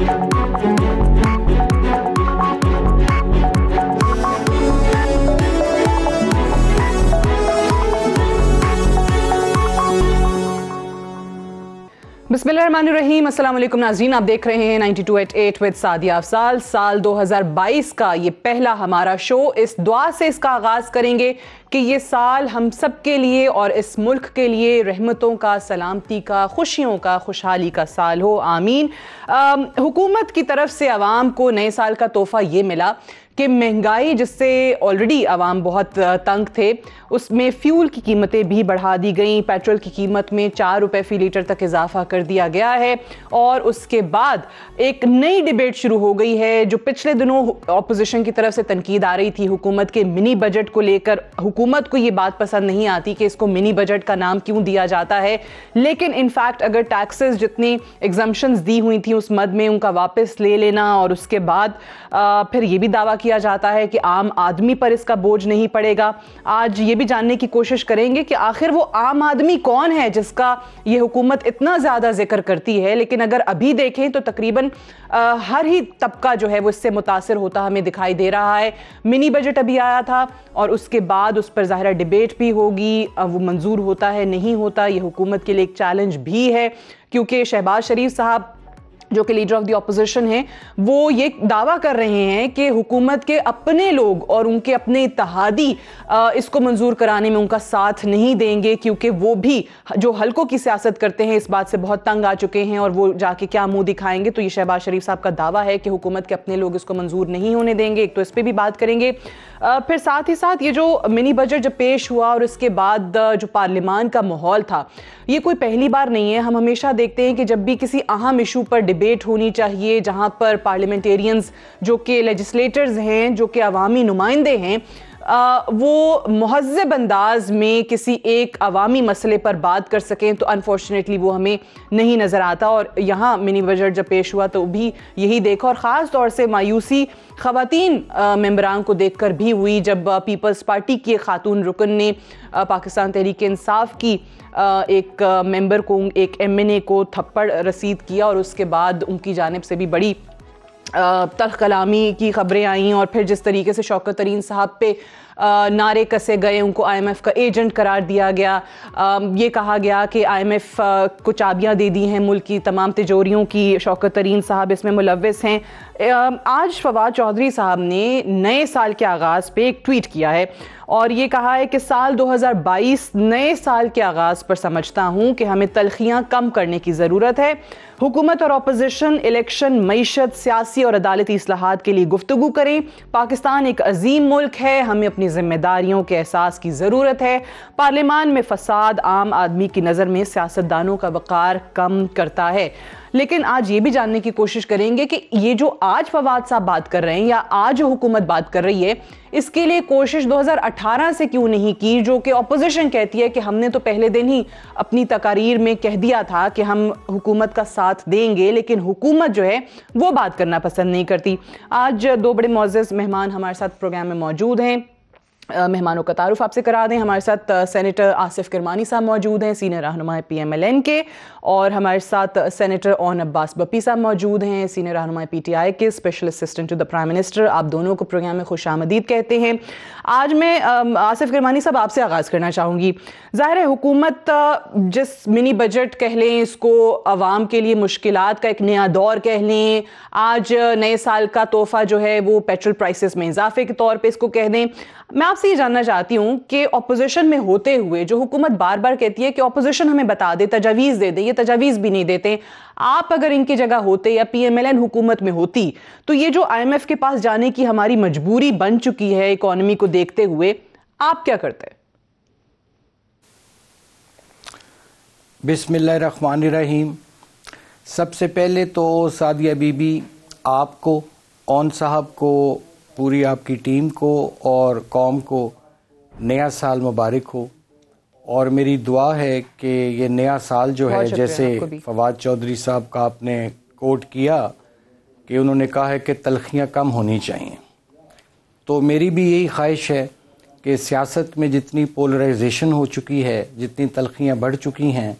Thank you. बिस्मिल्लाहिर्रहमानिर्रहीम अस्सलाम वालेकुम नाजीन आप देख रहे हैं two eight eight with Sadia Afzal साल 2022 का ये पहला हमारा शो इस दुआ से इसका आगाज़ करेंगे कि ये साल हम सब के लिए और इस मुल्क के लिए रहमतों का सलामती का खुशियों का खुशहाली का साल हो आमीन हुकूमत की तरफ से आवाम को नए साल का तोहफ़ा ये मिला कि महंगाई जिससे ऑलरेडी आवाम बहुत तंग थे उसमें फ्यूल की कीमतें भी बढ़ा दी गई पेट्रोल की कीमत में चार रुपये फ़ी लीटर तक इजाफा कर दिया गया है और उसके बाद एक नई डिबेट शुरू हो गई है जो पिछले दिनों अपोजिशन की तरफ से तनकीद आ रही थी हुकूमत के मिनी बजट को लेकर हुकूमत को ये बात पसंद नहीं आती कि इसको मिनी बजट का नाम क्यों दिया जाता है लेकिन इनफैक्ट अगर टैक्सेस जितनी एग्जाम्शंस दी हुई थी उस मद में उनका वापस ले लेना और उसके बाद आ, फिर ये भी दावा किया किया जाता है कि आम आदमी पर इसका बोझ नहीं पड़ेगा आज ये भी जानने की कोशिश करेंगे कि आखिर वो आम आदमी कौन है जिसका ये हुकूमत इतना ज़्यादा जिक्र करती है लेकिन अगर अभी देखें तो तकरीबन हर ही तबका जो है वो इससे मुतासर होता हमें दिखाई दे रहा है मिनी बजट अभी आया था और उसके बाद उस पर ज़ाहिर डिबेट भी होगी वो मंजूर होता है नहीं होता ये हुकूमत के लिए एक चैलेंज भी है क्योंकि शहबाज शरीफ साहब जो कि लीडर ऑफ द ऑपोजिशन है वो ये दावा कर रहे हैं कि हुकूमत के अपने लोग और उनके अपने इतहादी इसको मंजूर कराने में उनका साथ नहीं देंगे क्योंकि वो भी जो हल्कों की सियासत करते हैं इस बात से बहुत तंग आ चुके हैं और वो जाके क्या मुंह दिखाएंगे तो ये शहबाज शरीफ साहब का दावा है कि हुकूमत के अपने लोग इसको मंजूर नहीं होने देंगे एक तो इस पर भी बात करेंगे फिर साथ ही साथ ये जो मिनी बजट जब पेश हुआ और इसके बाद जो पार्लियामान का माहौल था ये कोई पहली बार नहीं है हम हमेशा देखते हैं कि जब भी किसी अहम इशू पर डिबेट होनी चाहिए जहां पर पार्लियामेंटेरियंस जो कि लेजिस्लेटर्स हैं जो कि अवामी नुमाइंदे हैं आ, वो महजब अंदाज में किसी एक अवामी मसले पर बात कर सकें तो अनफॉर्चुनेटली वो हमें नहीं नज़र आता और यहाँ मिनी बजट जब पेश हुआ तो भी यही देखा और ख़ास तौर से मायूसी ख़ातन मम्बरान को देख कर भी हुई जब पीपल्स पार्टी की खातून रुकन ने पाकिस्तान तहरीक इंसाफ की एक मेंबर को एक एमएनए को थप्पड़ रसीद किया और उसके बाद उनकी जानब से भी बड़ी तख कलामी की ख़बरें आई और फिर जिस तरीके से शौकत तरीन साहब पे नारे कसे गए उनको आईएमएफ का एजेंट करार दिया गया आ, ये कहा गया कि आईएमएफ को चाबियाँ दे दी हैं मुल्क की तमाम तिजोरियों की शौकत तरीन साहब इसमें मुलविस हैं आज फवाद चौधरी साहब ने नए साल के आगाज़ पे एक ट्वीट किया है और ये कहा है कि साल 2022 नए साल के आगाज़ पर समझता हूँ कि हमें तलखियाँ कम करने की ज़रूरत है हुकूमत और अपोजिशन इलेक्शन मीशत सियासी और अदालती असलाहत के लिए गुफ्तु करें पाकिस्तान एक अजीम मुल्क है हमें अपनी जिम्मेदारियों के एहसास की ज़रूरत है पार्लियामान में फसाद आम आदमी की नज़र में सियासतदानों का वक़ार कम करता है लेकिन आज ये भी जानने की कोशिश करेंगे कि ये जो आज फवाद साहब बात कर रहे हैं या आज जो हुकूमत बात कर रही है इसके लिए कोशिश 2018 से क्यों नहीं की जो कि अपोजिशन कहती है कि हमने तो पहले दिन ही अपनी तकारीर में कह दिया था कि हम हुकूमत का साथ देंगे लेकिन हुकूमत जो है वो बात करना पसंद नहीं करती आज दो बड़े मोज़ मेहमान हमारे साथ प्रोग्राम में मौजूद हैं मेहमानों का तारुफ आपसे करा दें हमारे साथ सेनेटर आसिफ किरमानी साहब मौजूद हैं सीनियर रहनुमा पी एम एल एन के और हमारे साथ सेनेटर ओन अब्बास बपी साहब मौजूद हैं सीनियर रहनुमा पी टी आई के special assistant to the prime minister आप दोनों को प्रोग्राम में खुश आमदीद कहते हैं आज मैं आसिफ गिरमानी साहब आपसे आगाज़ करना चाहूँगी ज़ाहिर है हुकूमत जिस मिनी बजट कह लें इसको आवाम के लिए मुश्किल का एक नया दौर कह लें आज नए साल का तोहफा जो है वो पेट्रोल प्राइसेस में इजाफे के तौर पे इसको कह दें मैं आपसे ये जानना चाहती हूँ कि अपोजिशन में होते हुए जो हुकूमत बार बार कहती है कि अपोजिशन हमें बता दे तजावीज़ दे दे ये तजावीज़ भी नहीं देते आप अगर इनकी जगह होते या पी एम एल एन हुकूमत में होती तो ये जो आई एम एफ के पास जाने की हमारी मजबूरी बन चुकी है इकॉनमी को देखते हुए आप क्या करते हैं रहीम सबसे पहले तो सादिया बीबी आपको ओन साहब को पूरी आपकी टीम को और कौम को नया साल मुबारक हो और मेरी दुआ है कि ये नया साल जो है जैसे फवाद चौधरी साहब का आपने कोट किया कि उन्होंने कहा है कि तलखियाँ कम होनी चाहिए तो मेरी भी यही ख्वाहिश है कि सियासत में जितनी पोलराइजेशन हो चुकी है जितनी तलखियाँ बढ़ चुकी हैं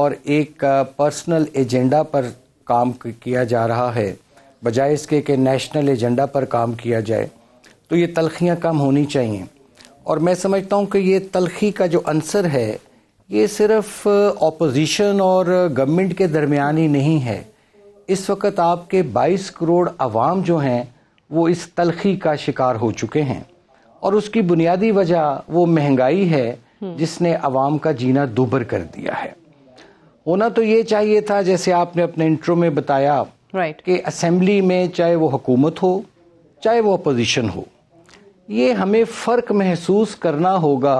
और एक पर्सनल एजेंडा पर काम किया जा रहा है बजाय इसके कि नेशनल एजेंडा पर काम किया जाए तो ये तलखियाँ कम होनी चाहिए और मैं समझता हूँ कि ये तलखी का जो अंसर है ये सिर्फ ऑपोजिशन और गवर्नमेंट के दरमियान ही नहीं है इस वक्त आपके 22 करोड़ आवाम जो हैं वो इस तलखी का शिकार हो चुके हैं और उसकी बुनियादी वजह वो महंगाई है हम्म। जिसने आवाम का जीना दूभर कर दिया है होना तो ये चाहिए था जैसे आपने अपने इंट्रो में बताया right. कि असेंबली में चाहे वो हुकूमत हो चाहे वो अपोजिशन हो ये हमें फ़र्क महसूस करना होगा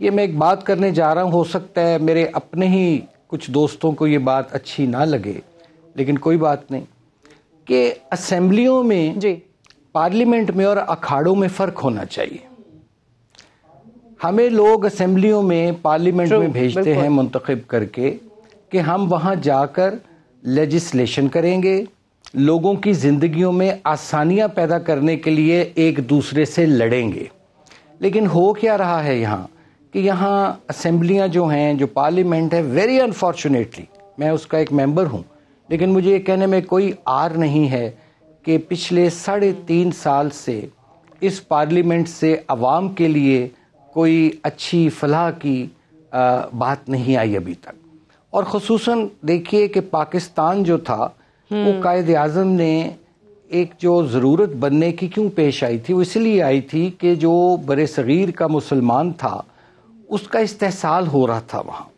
ये मैं एक बात करने जा रहा हूँ हो सकता है मेरे अपने ही कुछ दोस्तों को ये बात अच्छी ना लगे लेकिन कोई बात नहीं कि असम्बलियों में जी पार्लियामेंट में और अखाड़ों में फ़र्क होना चाहिए हमें लोग असम्बलियों में पार्लियामेंट में भेजते हैं मुंतखब करके कि हम वहाँ जाकर लेजिस्लेशन करेंगे लोगों की ज़िंदगियों में आसानियां पैदा करने के लिए एक दूसरे से लड़ेंगे लेकिन हो क्या रहा है यहाँ कि यहाँ असम्बलियाँ जो हैं जो पार्लियामेंट है वेरी अनफॉर्चुनेटली मैं उसका एक मेंबर हूँ लेकिन मुझे ये कहने में कोई आर नहीं है कि पिछले साढ़े तीन साल से इस पार्लियामेंट से आवाम के लिए कोई अच्छी फलाह की आ, बात नहीं आई अभी तक और ख़सूस देखिए कि पाकिस्तान जो था वो हम्म। कायद अजम ने एक जो ज़रूरत बनने की क्यों पेश आई थी वो इसलिए आई थी कि जो बर सग़ीर का मुसलमान था उसका इस्तेसाल हो रहा था वहाँ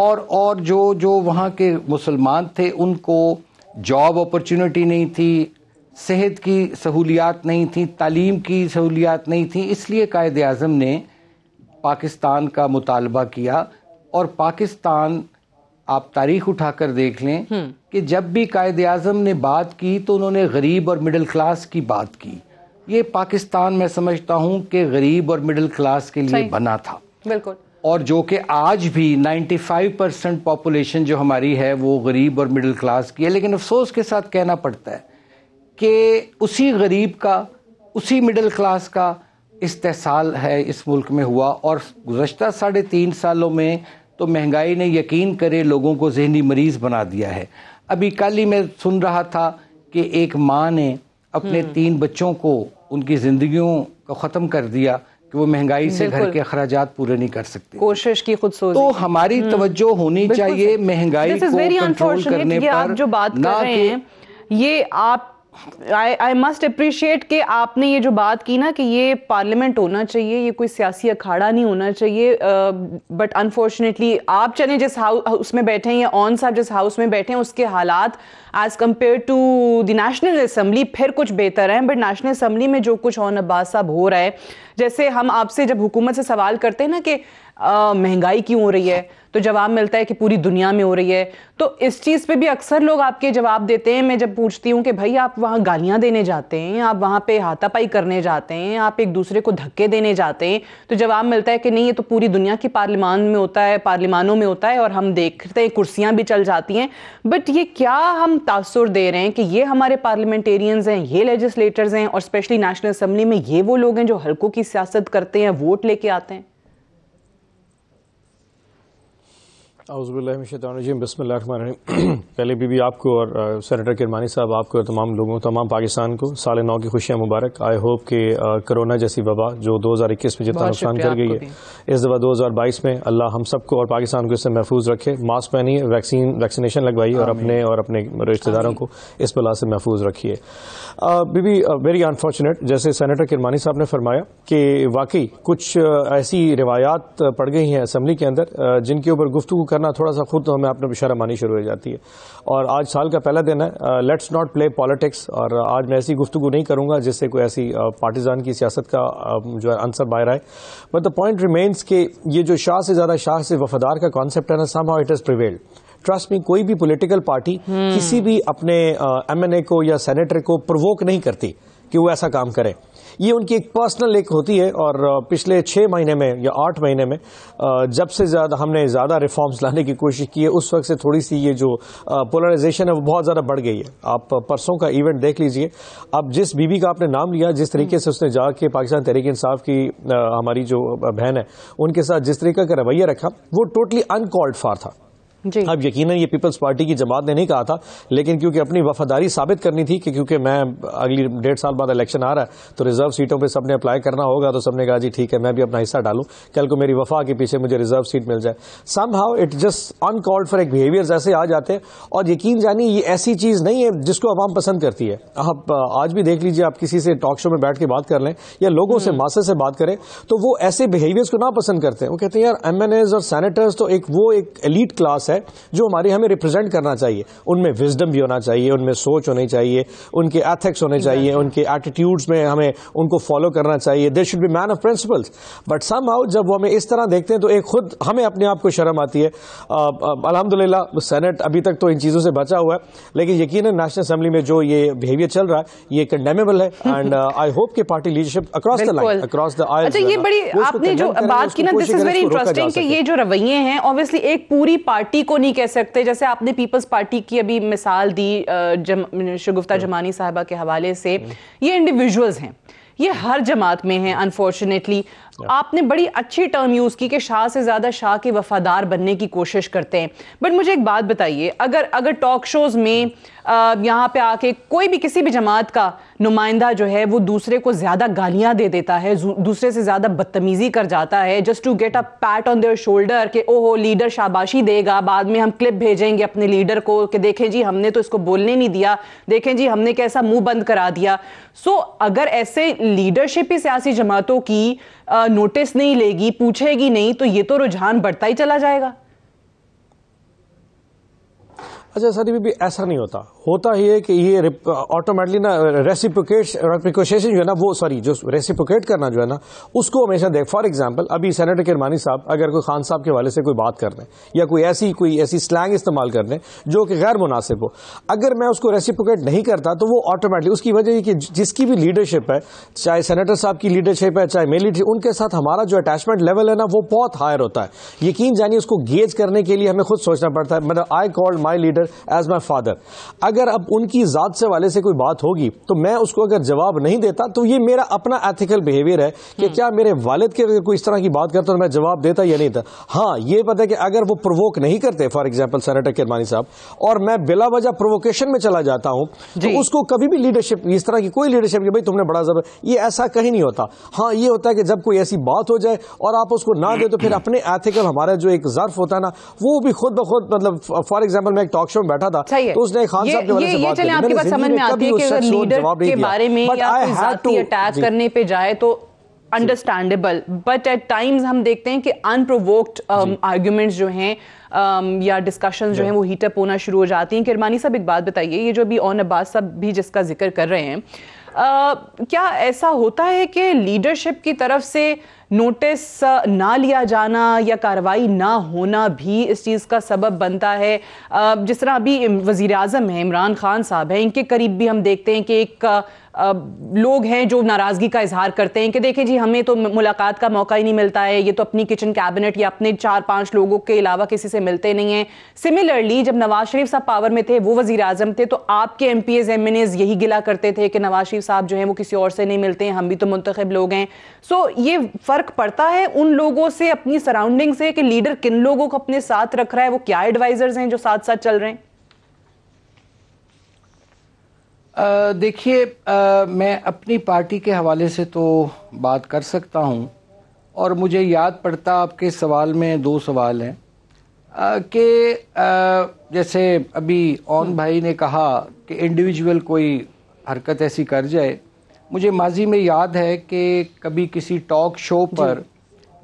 और और जो जो वहाँ के मुसलमान थे उनको जॉब अपॉर्चुनिटी नहीं थी सेहत की सहूलियात नहीं थी तालीम की सहूलियात नहीं थी इसलिए कायद अजम ने पाकिस्तान का मुतालबा किया और पाकिस्तान आप तारीख उठाकर देख लें हम्म। कि जब भी कायद आजम ने बात की तो उन्होंने गरीब और मिडिल क्लास की बात की ये पाकिस्तान मैं समझता हूँ कि गरीब और मिडिल क्लास के लिए बना था बिल्कुल और जो कि आज भी 95 परसेंट पॉपुलेशन जो हमारी है वो गरीब और मिडिल क्लास की है लेकिन अफसोस के साथ कहना पड़ता है कि उसी गरीब का उसी मिडिल क्लास का इस्तेसाल है इस मुल्क में हुआ और गुजशत साढ़े तीन सालों में तो महंगाई ने यकीन करे लोगों को जहनी मरीज़ बना दिया है अभी कल ही मैं सुन रहा था कि एक माँ ने अपने हम्म। तीन बच्चों को उनकी ज़िंदगियों को ख़त्म कर दिया कि वो महंगाई से घर के अखराज पूरे नहीं कर सकते कोशिश की खुद तो हमारी हम्म। तवज्जो होनी चाहिए महंगाई को कंट्रोल करने पर जो बात कर रहे हैं ये आप आई आई मस्ट अप्रिशिएट कि आपने ये जो बात की ना कि ये पार्लियामेंट होना चाहिए ये कोई सियासी अखाड़ा नहीं होना चाहिए बट uh, अनफॉर्चुनेटली आप चले जिस हाउस उसमें बैठे हैं या ऑन साहब जिस हाउस में बैठे हैं उसके हालात as compare to the national assembly फिर कुछ बेहतर हैं बट नेशनल असम्बली में जो कुछ ऑन अब्बास साहब हो रहा है जैसे हम आपसे जब हुकूमत से सवाल करते हैं ना कि महंगाई क्यों हो रही है तो जवाब मिलता है कि पूरी दुनिया में हो रही है तो इस चीज़ पे भी अक्सर लोग आपके जवाब देते हैं मैं जब पूछती हूँ कि भाई आप वहाँ गालियाँ देने जाते हैं आप वहाँ पे हाथापाई करने जाते हैं आप एक दूसरे को धक्के देने जाते हैं तो जवाब मिलता है कि नहीं ये तो पूरी दुनिया की पार्लिमान में होता है पार्लिमानों में होता है और हम देखते हैं कुर्सियाँ भी चल जाती हैं बट ये क्या हम तासुर दे रहे हैं कि ये हमारे पार्लियामेंटेरियंस हैं ये लेजिस्लेटर्स हैं और स्पेशली नेशनल असम्बली में ये वो लोग हैं जो हल्कों की सियासत करते हैं वोट लेके आते हैं अज़बिल्लाशतम बसमीम पहले भी, भी आपको और सैनिटर किरमानी साहब आपको और तमाम लोगों तमाम पाकिस्तान को साल नौ की खुशियाँ मुबारक आई होप कि कोरोना जैसी वबा जो 2021 में जितना नुकसान कर गई है इस दफ़ा 2022 में अल्लाह हम सबको और पाकिस्तान को इससे महफूज रखे मास्क पहनिए वैक्सीन वैक्सीनेशन लगवाइए और अपने और अपने रिश्तेदारों को इस बला से महफूज रखिए बीबी वेरी अनफॉर्चुनेट जैसे सैनिटर किरमानी साहब ने फरमाया कि वाकई कुछ ऐसी रिवायात पड़ गई हैं असम्बली के अंदर जिनके ऊपर गुफ्तु करना थोड़ा सा खुद तो हमें अपने शर्मानी शुरू हो जाती है और आज साल का पहला दिन है लेट्स नॉट प्ले पॉलिटिक्स और आज मैं ऐसी गुफ्तु नहीं करूंगा जिससे कोई ऐसी पार्टीज़ान की सियासत का जो है आंसर बाहर आए बट द पॉइंट रिमेन्स कि ये जो शाह से ज़्यादा शाह से वफादार का कॉन्सेप्ट है ना somehow it is prevailed trust में कोई भी पोलिटिकल पार्टी हम्म। किसी भी अपने एमएनए को या सेनेटर को प्रोवोक नहीं करती कि वो ऐसा काम करें ये उनकी एक पर्सनल एक होती है और पिछले छः महीने में या आठ महीने में जब से ज़्यादा हमने ज़्यादा रिफॉर्म्स लाने की कोशिश की है उस वक्त से थोड़ी सी ये जो पोलराइजेशन है वो बहुत ज़्यादा बढ़ गई है आप परसों का इवेंट देख लीजिए अब जिस बीबी का आपने नाम लिया जिस तरीके से उसने जाके पाकिस्तान तहरीक इंसाफ की हमारी जो बहन है उनके साथ जिस तरीके का रवैया रखा वो टोटली अनकॉल्ड फार था अब यकीन ये पीपल्स पार्टी की जमात ने नहीं कहा था लेकिन क्योंकि अपनी वफादारी साबित करनी थी कि क्योंकि मैं अगली डेढ़ साल बाद इलेक्शन आ रहा है तो रिजर्व सीटों पर सबने अप्लाई करना होगा तो सबने कहा जी ठीक है मैं भी अपना हिस्सा डालू कल को मेरी वफा के पीछे मुझे रिजर्व सीट मिल जाए somehow it just uncalled for एक बिहेवियर ऐसे आ जाते हैं और यकीन जानिए ये ऐसी चीज़ नहीं है जिसको आवाम पसंद करती है आप आज भी देख लीजिए आप किसी से टॉक शो में बैठ के बात कर लें या लोगों से हम्म। मासे से बात करें तो वो ऐसे बिहेवियर्स को ना पसंद करते हैं वो कहते हैं यार एम और सैनिटर्स तो एक वो एक एलिट क्लास है है जो हमारी हमें रिप्रेजेंट करना चाहिए उनमें विजडम भी होना चाहिए उनमें सोच होनी चाहिए उनके एथिक्स होने चाहिए उनके एटीट्यूड्स में हमें उनको फॉलो करना चाहिए they should be man of principles but somehow जब वो हमें इस तरह देखते हैं तो एक खुद हमें अपने आप को शर्म आती है अलहमदिल्ला सेनेट अभी तक तो इन चीज़ों से बचा हुआ है लेकिन यकीन नेशनल असेंबली में जो ये बिहेवियर चल रहा है ये कंडेमेबल है एंड आई होप के party leadership across the line across the aisle अच्छा ये बड़ी आपने जो बात की ना दिस इज वेरी इंटरेस्टिंग कि ये जो रवैये हैं ऑब्वियसली एक पूरी पार्टी पार्टी को नहीं कह सकते जैसे आपने पीपल्स पार्टी की अभी मिसाल दी जम, शगुफ्ता जमानी साहबा के हवाले से mm. ये इंडिविजुअल्स हैं ये हर जमात में हैं अनफॉर्चुनेटली आपने बड़ी अच्छी टर्म यूज़ की कि शाह से ज़्यादा शाह के वफादार बनने की कोशिश करते हैं बट मुझे एक बात बताइए अगर अगर टॉक शोज़ में यहाँ पे आके कोई भी किसी भी जमात का नुमाइंदा जो है वो दूसरे को ज़्यादा गालियाँ दे देता है दूसरे से ज़्यादा बदतमीज़ी कर जाता है just to get a pat on their shoulder कि ओहो लीडर शाबाशी देगा बाद में हम क्लिप भेजेंगे अपने लीडर को कि देखें जी हमने तो इसको बोलने नहीं दिया देखें जी हमने कैसा मुंह बंद करा दिया सो so, अगर ऐसे लीडरशिप ही सियासी जमातों की नोटिस नहीं लेगी पूछेगी नहीं तो ये तो रुझान बढ़ता ही चला जाएगा अच्छा सर ये भी ऐसा नहीं होता होता ही है कि ये ऑटोमेटली ना रेसिप्रोकेट रेप्रिकोशन जो है ना वो सॉरी जो रेसिप्रोकेट करना जो है ना उसको हमेशा देख फॉर एग्जांपल अभी सेनेटर किरमानी साहब अगर कोई खान साहब के वाले से कोई बात कर दें या कोई ऐसी कोई ऐसी स्लैंग इस्तेमाल कर दें जो कि गैर मुनासिब हो अगर मैं उसको रेसिपोकेट नहीं करता तो वो ऑटोमेटली उसकी वजह ये कि जिसकी भी लीडरशिप है चाहे सेनेटर साहब की लीडरशिप है चाहे मेरी लीडरशिप उनके साथ हमारा जो अटैचमेंट लेवल है ना वो बहुत हायर होता है यकीन जानिए उसको गेज करने के लिए हमें खुद सोचना पड़ता है मतलब I called my leader as my father अगर अगर अब उनकी ज़ात से वाले से कोई बात होगी तो मैं उसको अगर जवाब नहीं देता तो ये मेरा अपना एथिकल बिहेवियर है कि हम्म। क्या मेरे वालिद के अगर कोई इस तरह की बात करता तो मैं जवाब देता या नहीं था हाँ ये पता है कि अगर वो प्रोवोक नहीं करते फॉर एग्जाम्पल सनाटर किरमानी साहब और मैं बिला वजह प्रोवोकेशन में चला जाता हूँ तो उसको कभी भी लीडरशिप इस तरह की कोई लीडरशिप की भाई तुमने बड़ा जब ये ऐसा कहीं नहीं होता हाँ ये होता है कि जब कोई ऐसी बात हो जाए और आप उसको ना दे तो फिर हम्म। अपने एथिकल हमारा जो एक जर्फ होता है ना वो भी खुद ब खुद मतलब फॉर एग्जाम्पल मैं एक टॉक शो में बैठा था तो उसने खान साहब ये, ये चले आपकी बात समझ में आती है कि अगर लीडर के बारे में या अटैक करने पे जाए तो अंडरस्टैंडेबल बट एट टाइम्स हम देखते हैं कि अनप्रोवोक्ड आर्ग्यूमेंट्स um, जो हैं um, या डिस्कशन जो है वो हीटअप होना शुरू हो जाती हैं किरमानी साहब एक बात बताइए ये जो अभी ऑन अब्बास साहब भी जिसका जिक्र कर रहे हैं uh, क्या ऐसा होता है कि लीडरशिप की तरफ से नोटिस ना लिया जाना या कार्रवाई ना होना भी इस चीज़ का सबब बनता है जिस तरह अभी वज़ी अजम है इमरान खान साहब हैं इनके करीब भी हम देखते हैं कि एक लोग हैं जो नाराज़गी का इजहार करते हैं कि देखें जी हमें तो मुलाकात का मौका ही नहीं मिलता है ये तो अपनी किचन कैबिनेट या अपने चार पांच लोगों के अलावा किसी से मिलते नहीं हैं सिमिलरली जब नवाज शरीफ साहब पावर में थे वो वजी अजम थे तो आपके M P as M N as यही गिला करते थे कि नवाज शरीफ साहब जो हैं वो किसी और से नहीं मिलते हैं हम भी तो मुंतब लोग हैं सो ये फ़र्क पड़ता है उन लोगों से अपनी सराउंडिंग से कि लीडर किन लोगों को अपने साथ रख रहा है वो क्या एडवाइजर्स हैं जो साथ साथ चल रहे हैं देखिए मैं अपनी पार्टी के हवाले से तो बात कर सकता हूँ और मुझे याद पड़ता आपके सवाल में दो सवाल हैं कि जैसे अभी ओन हम्म। भाई ने कहा कि इंडिविजुअल कोई हरकत ऐसी कर जाए मुझे माजी में याद है कि कभी किसी टॉक शो पर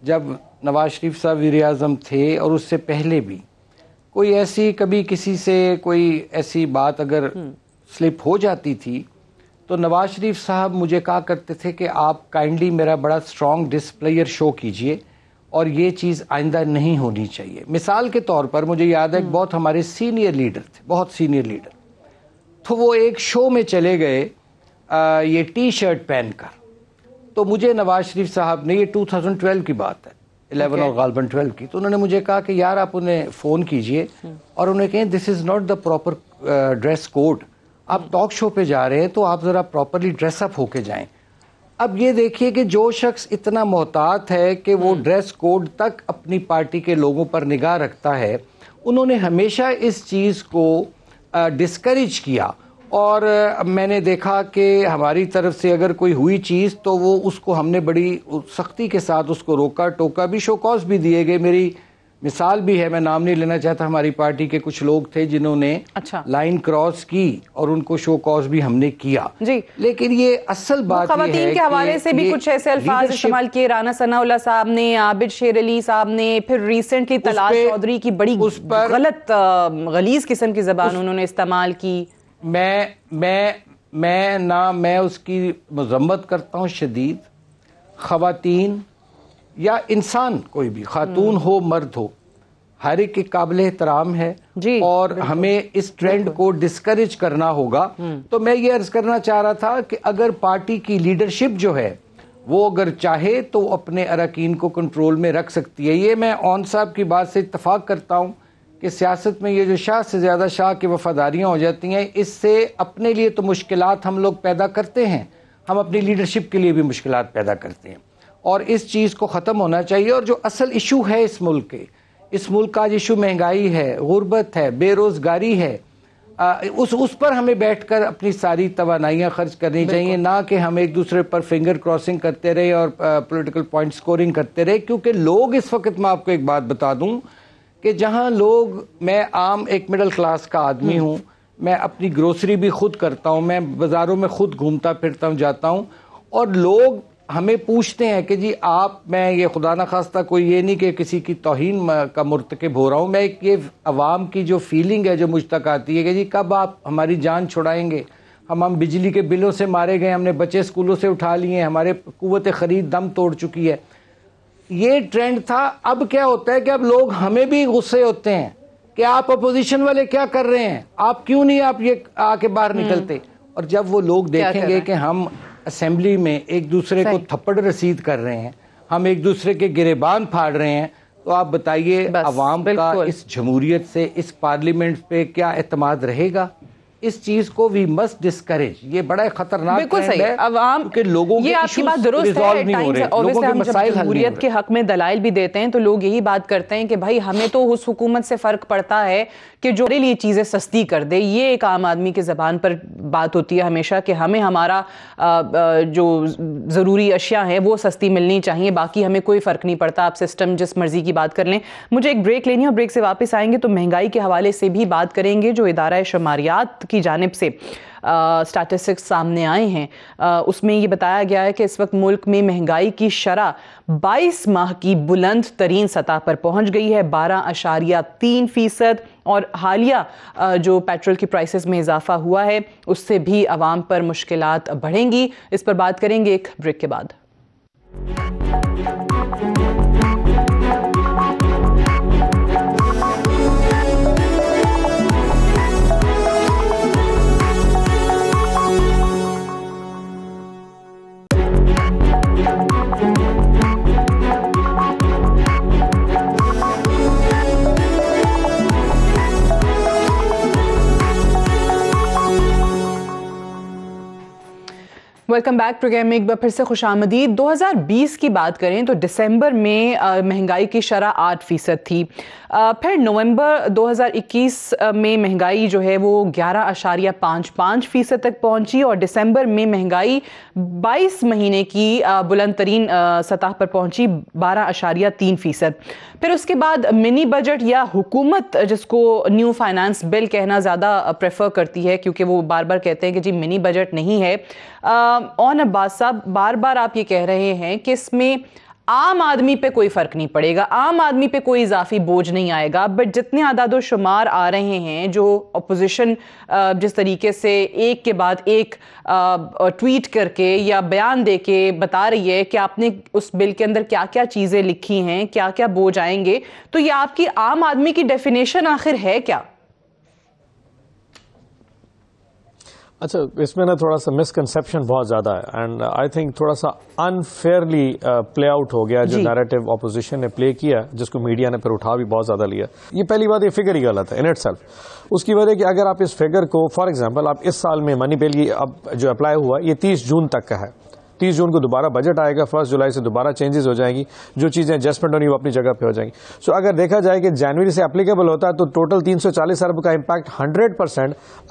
जब नवाज शरीफ साहब वीर अजम थे और उससे पहले भी कोई ऐसी कभी किसी से कोई ऐसी बात अगर हम्म। स्लिप हो जाती थी तो नवाज शरीफ साहब मुझे कहा करते थे कि आप काइंडली मेरा बड़ा स्ट्रॉन्ग डिस्प्लेयर शो कीजिए और ये चीज़ आइंदा नहीं होनी चाहिए मिसाल के तौर पर मुझे याद है हम्म। बहुत हमारे सीनियर लीडर थे बहुत सीनियर लीडर तो वो एक शो में चले गए आ, ये टी शर्ट पहन कर तो मुझे नवाज शरीफ साहब ने ये 2012 की बात है 11 okay. और गालबन 12 की तो उन्होंने मुझे कहा कि यार आप उन्हें फ़ोन कीजिए हम्म। और उन्हें कहें this is not the proper dress code आप टॉक शो पे जा रहे हैं तो आप ज़रा प्रॉपरली ड्रेसअप होके जाएं अब ये देखिए कि जो शख्स इतना मोहतात है कि वो ड्रेस हम्म। कोड तक अपनी पार्टी के लोगों पर निगाह रखता है उन्होंने हमेशा इस चीज़ को डिस्करेज किया और मैंने देखा कि हमारी तरफ से अगर कोई हुई चीज़ तो वो उसको हमने बड़ी सख्ती के साथ उसको रोका टोका भी शोकॉस भी दिए गए मेरी मिसाल भी है मैं नाम नहीं लेना चाहता हमारी पार्टी के कुछ लोग थे जिन्होंने अच्छा। लाइन क्रॉस की और उनको शो कॉज भी हमने किया जी लेकिन ये असल बात ये है के हवाले से भी कुछ ऐसे अल्फाज इस्तेमाल किए राना सनाउल्ला साहब ने आबिद शेर अली साहब ने फिर रिसेंटली तलाश चौधरी की बड़ी उस पर गलत गलीज किस्म की जबान उन्होंने इस्तेमाल की मैं मैं मैं ना मैं उसकी मजम्मत करता हूँ शदीद खातन या इंसान कोई भी खातून हो मर्द हो हर एक के काबिल एहतराम है और हमें इस ट्रेंड को डिस्करेज करना होगा हम्म। तो मैं ये अर्ज करना चाह रहा था कि अगर पार्टी की लीडरशिप जो है वो अगर चाहे तो अपने अरकान को कंट्रोल में रख सकती है ये मैं ऑन साहब की बात से इतफाक़ करता हूँ कि सियासत में ये जो शाह से ज़्यादा शाह की वफादारियाँ हो जाती हैं इससे अपने लिए तो मुश्किल हम लोग पैदा करते हैं हम अपनी लीडरशिप के लिए भी मुश्किल पैदा करते हैं और इस चीज़ को ख़त्म होना चाहिए और जो असल इशू है इस मुल्क के इस मुल्क का आज इशू महंगाई है गुर्बत है बेरोज़गारी है आ, उस उस पर हमें बैठकर अपनी सारी तोानाइयाँ खर्च करनी चाहिए ना कि हम एक दूसरे पर फिंगर क्रॉसिंग करते रहे और पॉलिटिकल पॉइंट स्कोरिंग करते रहे क्योंकि लोग इस वक्त मैं आपको एक बात बता दूं कि जहां लोग मैं आम एक मिडिल क्लास का आदमी हम्म। हूं मैं अपनी ग्रोसरी भी खुद करता हूं मैं बाज़ारों में खुद घूमता फिरता हूं जाता हूं और लोग हमें पूछते हैं कि जी आप मैं ये खुदा न खास्ता कोई ये नहीं कि किसी की तोहन का मुरतकब हो रहा हूँ मैं एक ये अवाम की जो फीलिंग है जो मुझ तक आती है कि जी कब आप हमारी जान छुड़ाएंगे हम हम बिजली के बिलों से मारे गए हमने बच्चे स्कूलों से उठा लिए हैं हमारे कुत ख़रीद दम तोड़ चुकी है ये ट्रेंड था अब क्या होता है कि अब लोग हमें भी गुस्से होते हैं कि आप अपोजिशन वाले क्या कर रहे हैं आप क्यों नहीं आप ये आके बाहर हम्म। निकलते और जब वो लोग देखेंगे कि हम असेंबली में एक दूसरे को थप्पड़ रसीद कर रहे हैं हम एक दूसरे के गिरेबान फाड़ रहे हैं तो आप बताइए आवाम का इस जमहूरियत से इस पार्लियामेंट पे क्या एतमाद रहेगा इस चीज को वी मस्ट डिस्करेज ये बड़ा खतरनाक है अवाम के लोगों ये आपकी बात दुरुस्त है ऑब्वियसली हम जब जमहूरियत के हक में दलाइल भी देते हैं तो लोग यही बात करते हैं कि भाई हमें तो उस हुकूमत से फर्क पड़ता है कि जो मेरे लिए चीज़ें सस्ती कर दे ये एक आम आदमी की ज़बान पर बात होती है हमेशा कि हमें हमारा जो ज़रूरी अशिया हैं वो सस्ती मिलनी चाहिए बाकी हमें कोई फ़र्क नहीं पड़ता आप सिस्टम जिस मर्ज़ी की बात कर लें मुझे एक ब्रेक लेनी है और ब्रेक से वापस आएंगे तो महंगाई के हवाले से भी बात करेंगे जो इदारा शुमारियात की जानब से स्टैटिस्टिक्स सामने आए हैं आ, उसमें ये बताया गया है कि इस वक्त मुल्क में महंगाई की शरह 22 माह की बुलंद तरीन सतह पर पहुंच गई है बारह अशारिया तीन फ़ीसद और हालिया जो पेट्रोल की प्राइसेस में इजाफा हुआ है उससे भी आवाम पर मुश्किल बढ़ेंगी इस पर बात करेंगे एक ब्रेक के बाद वेलकम बैक प्रोग्राम में एक बार फिर से खुश आमदी दो हज़ार बीस की बात करें तो दिसंबर में महंगाई की शरह आठ फ़ीसद थी फिर नवंबर 2021 में महंगाई जो है वो ग्यारह अशारिया पाँच पाँच फ़ीसद तक पहुंची और दिसंबर में महंगाई बाईस महीने की बुलंद तरीन सतह पर पहुंची बारह अशारिया तीन फ़ीसद फिर उसके बाद मिनी बजट या हुकूमत जिसको न्यू फाइनेंस बिल कहना ज़्यादा प्रेफर करती है क्योंकि वो बार बार कहते हैं कि जी मिनी बजट नहीं है ऑन अब्बास साहब बार बार आप ये कह रहे हैं कि इसमें आम आदमी पे कोई फ़र्क नहीं पड़ेगा आम आदमी पे कोई इजाफी बोझ नहीं आएगा बट जितने आदाद शुमार आ रहे हैं जो अपोजिशन जिस तरीके से एक के बाद एक ट्वीट करके या बयान दे के बता रही है कि आपने उस बिल के अंदर क्या क्या चीज़ें लिखी हैं क्या क्या बोझ आएंगे तो ये आपकी आम आदमी की डेफिनेशन आखिर है क्या अच्छा इसमें ना थोड़ा सा मिसकनसेप्शन बहुत ज़्यादा है एंड आई थिंक थोड़ा सा अनफेयरली प्ले आउट हो गया जो नैरेटिव ऑपोजिशन ने प्ले किया जिसको मीडिया ने फिर उठा भी बहुत ज़्यादा लिया ये पहली बात ये फिगर ही गलत है इन इट उसकी वजह कि अगर आप इस फिगर को फॉर एग्जाम्पल आप इस साल में मनी पेल अब जो अप्लाई हुआ ये तीस जून तक का है तीस जून को दोबारा बजट आएगा फर्स्ट जुलाई से दोबारा चेंजेस हो जाएंगी जो चीज़ें एडजस्टमेंट होनी वो अपनी जगह पर हो जाएंगी सो so, अगर देखा जाए कि जनवरी से एप्लीकेबल होता है तो टोटल तीन अरब का इम्पैक्ट हंड्रेड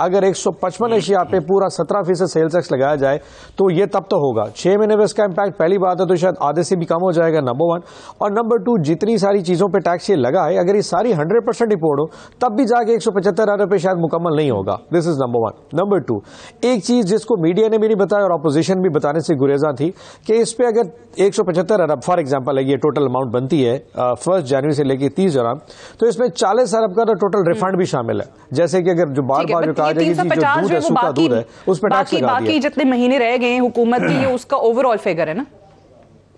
अगर एक हम्म। एशिया पे पूरा सत्रह फीसद सेल्स टैक्स लगाया जाए तो ये तब तो होगा छह महीने में इसका इम्पैक्ट पहली बात है तो शायद आधे से भी कम हो जाएगा नंबर वन और नंबर टू जितनी सारी चीज़ों पर टैक्स ये लगा है अगर ये सारी हंड्रेड परसेंट रिपोर्ट हो तब भी जाके एक सौ पचहत्तर अरब पे शायद मुकम्मल नहीं होगा this is number one number two एक चीज़ जिसको मीडिया ने भी नहीं बताया और अपोजिशन भी बताने से गुरेज मुलायजा थी कि इस पर अगर एक सौ पचहत्तर अरब फॉर एग्जाम्पल है ये टोटल अमाउंट बनती है फर्स्ट uh, जनवरी से लेकर तीस अरब तो इसमें चालीस अरब का तो टोटल रिफंड भी शामिल है जैसे कि अगर जो बार बार जो कहा जाएगी जो दूध है सूखा दूध है उस पर टैक्स लगा दिया जितने महीने रह गए हुकूमत की ये उसका ओवरऑल फिगर है ना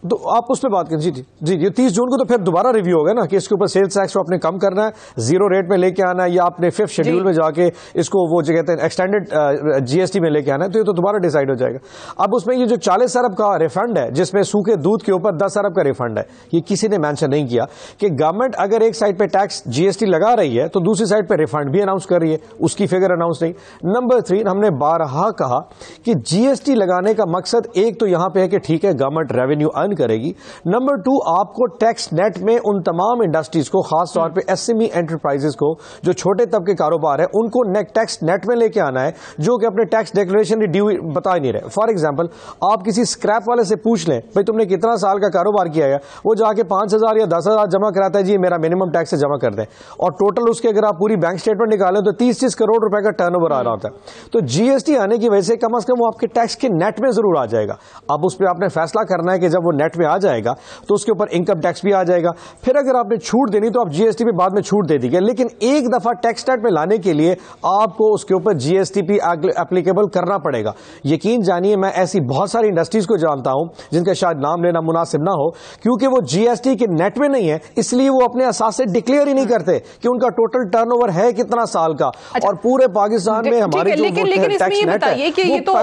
तो आप उस पर बात करें जी जी जी ये तीस जून को तो फिर दोबारा रिव्यू होगा ना कि इसके ऊपर सेल्स टैक्स को आपने कम करना है जीरो रेट में लेके आना है या आपने फिफ्थ शेड्यूल में जाके इसको वो जो कहते हैं एक्सटेंडेड जीएसटी में लेके आना है तो ये तो दोबारा डिसाइड हो जाएगा अब उसमें ये जो चालीस अरब का रिफंड है जिसमें सूखे दूध के ऊपर दस अरब का रिफंड है ये किसी ने मैंशन नहीं किया कि गवर्नमेंट अगर एक साइड पर टैक्स जीएसटी लगा रही है तो दूसरी साइड पर रिफंड भी अनाउंस कर रही है उसकी फिगर अनाउंस नहीं नंबर थ्री हमने बारहा कहा कि जीएसटी लगाने का मकसद एक तो यहां पर है कि ठीक है गवर्नमेंट रेवेन्यू अर्न बैन करेगी नंबर टू आपको टैक्स नेट में उन तमाम इंडस्ट्रीज को खास तौर पर एसएमई एंटरप्राइजेस को जो छोटे तबके कारोबार है उनको ने, टैक्स नेट में लेके आना है जो कि अपने टैक्स डिक्लेरेशन ड्यू बता नहीं रहे फॉर एग्जाम्पल आप किसी स्क्रैप वाले से पूछ लें भाई तुमने कितना साल का कारोबार किया है वो जाके पांच हजार या दस हजार जमा कराता है जी मेरा मिनिमम टैक्स जमा कर दें और टोटल उसके अगर आप पूरी बैंक स्टेटमेंट निकालें तो तीस तीस करोड़ रुपए का टर्नओवर आ रहा होता है तो जीएसटी आने की वजह से कम अज कम वो आपके टैक्स के नेट में जरूर आ जाएगा अब उस पर आपने फैसला करना है कि जब वो नेट में आ जाएगा तो उसके ऊपर इनकम टैक्स भी आ जाएगा फिर अगर आपने छूट देनी तो आप जीएसटी पे बाद में छूट दे दीजिए लेकिन एक दफा टैक्स स्टैट में लाने के लिए आपको उसके ऊपर जीएसटी पी एप्लीकेबल करना पड़ेगा यकीन जानिए मैं ऐसी बहुत सारी इंडस्ट्रीज को जानता हूं जिनका शायद नाम लेना मुनासिब ना हो क्योंकि वो जीएसटी के नेट में नहीं है इसलिए वो अपने असास से डिक्लेयर ही नहीं करते कि उनका टोटल टर्नओवर है कितना साल का अच्छा, और पूरे पाकिस्तान में हमारे लेकिन लेकिन इसमें ये बताइए कि ये तो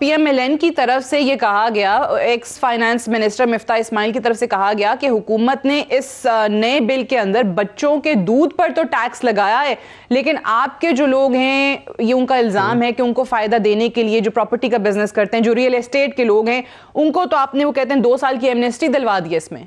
पीएमएलएन तो, की तरफ से ये कहा गया ex finance minister Miftah Ismail की तरफ से कहा गया कि हुकूमत ने इस नए बिल के अंदर बच्चों के दूध पर तो टैक्स लगाया है लेकिन आपके जो लोग हैं ये उनका इल्ज़ाम है कि उनको फ़ायदा देने के लिए जो प्रॉपर्टी का बिजनेस करते हैं जो रियल एस्टेट के लोग हैं उनको तो आपने वो कहते हैं दो साल की एमनेस्टी दिलवा दी इसमें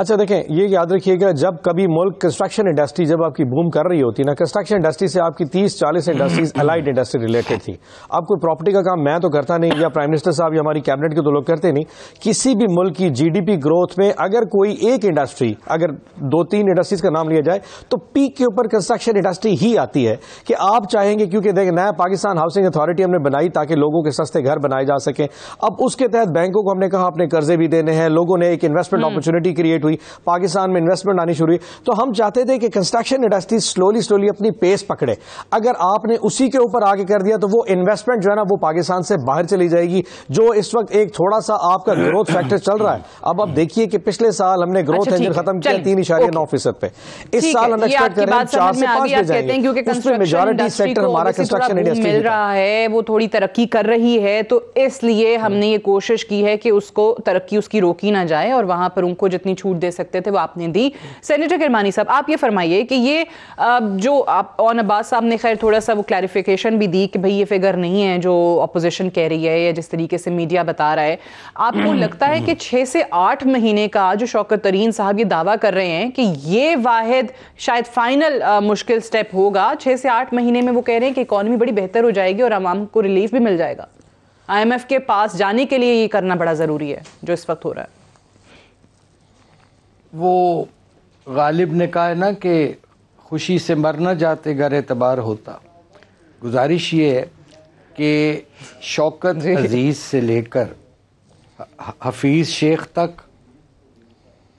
अच्छा देखें ये याद रखिएगा जब कभी मुल्क कंस्ट्रक्शन इंडस्ट्री जब आपकी बूम कर रही होती ना कंस्ट्रक्शन इंडस्ट्री से आपकी तीस चालीस इंडस्ट्रीज अलाइड इंडस्ट्री रिलेटेड थी अब कोई प्रॉपर्टी का काम मैं तो करता नहीं या प्राइम मिनिस्टर साहब या हमारी कैबिनेट के तो लोग करते नहीं किसी भी मुल्क की जीडीपी ग्रोथ में अगर कोई एक इंडस्ट्री अगर दो तीन इंडस्ट्रीज का नाम लिया जाए तो पीक के ऊपर कंस्ट्रक्शन इंडस्ट्री ही आती है कि आप चाहेंगे क्योंकि देखें नया पाकिस्तान हाउसिंग अथॉरिटी हमने बनाई ताकि लोगों के सस्ते घर बनाए जा सके अब उसके तहत बैंकों को हमने कहा अपने कर्जे भी देने हैं लोगों ने एक इन्वेस्टमेंट अपॉर्चुनिटी क्रिएट हुई हुई पाकिस्तान में इन्वेस्टमेंट आनी शुरू हुई तो हम चाहते थे कि कंस्ट्रक्शन इंडस्ट्री स्लोली स्लोली अपनी पेस पकड़े अगर आपने उसी के ऊपर आगे कर दिया तो वो इन्वेस्टमेंट जो है ना वो पाकिस्तान से बाहर चली जाएगी जो इस वक्त एक थोड़ा सा आपका ग्रोथ फैक्टर चल रहा है अब आप देखिए कि पिछले साल हमने ग्रोथ अच्छा, इंजन खत्म किया तीन इशारे नौ फीसद पे इस साल हम एक्सपेक्ट कर रहे हैं चार से पांच पे जाएंगे उसमें मेजोरिटी सेक्टर हमारा कंस्ट्रक्शन इंडस्ट्री मिल रहा है वो थोड़ी तरक्की कर रही है तो इसलिए हमने ये कोशिश की है कि उसको तरक्की उसकी रोकी ना जाए और वहां पर उनको जितनी छूट दे सकते थे वो आपने दी सेनेटर किरमानी साहब आप ये फरमाइए कि ये जो आप ऑन अब्बास साहब ने खैर थोड़ा सा वो क्लैरिफिकेशन भी दी कि भाई ये फिगर नहीं है जो अपोजिशन कह रही है या जिस तरीके से मीडिया बता रहा है आपको लगता है कि छः से आठ महीने का जो शौकत तरीन साहब ये दावा कर रहे हैं कि ये वाहिद शायद फाइनल मुश्किल स्टेप होगा छः से आठ महीने में वो कह रहे हैं कि इकॉनमी बड़ी बेहतर हो जाएगी और आवाम को रिलीफ भी मिल जाएगा आईएमएफ के पास जाने के लिए ये करना बड़ा ज़रूरी है जो इस वक्त हो रहा है वो गालिब ने कहा है ना कि खुशी से मर ना जाते गर एतबार होता गुजारिश ये है कि शौकत अजीज़ से लेकर हफीज़ शेख तक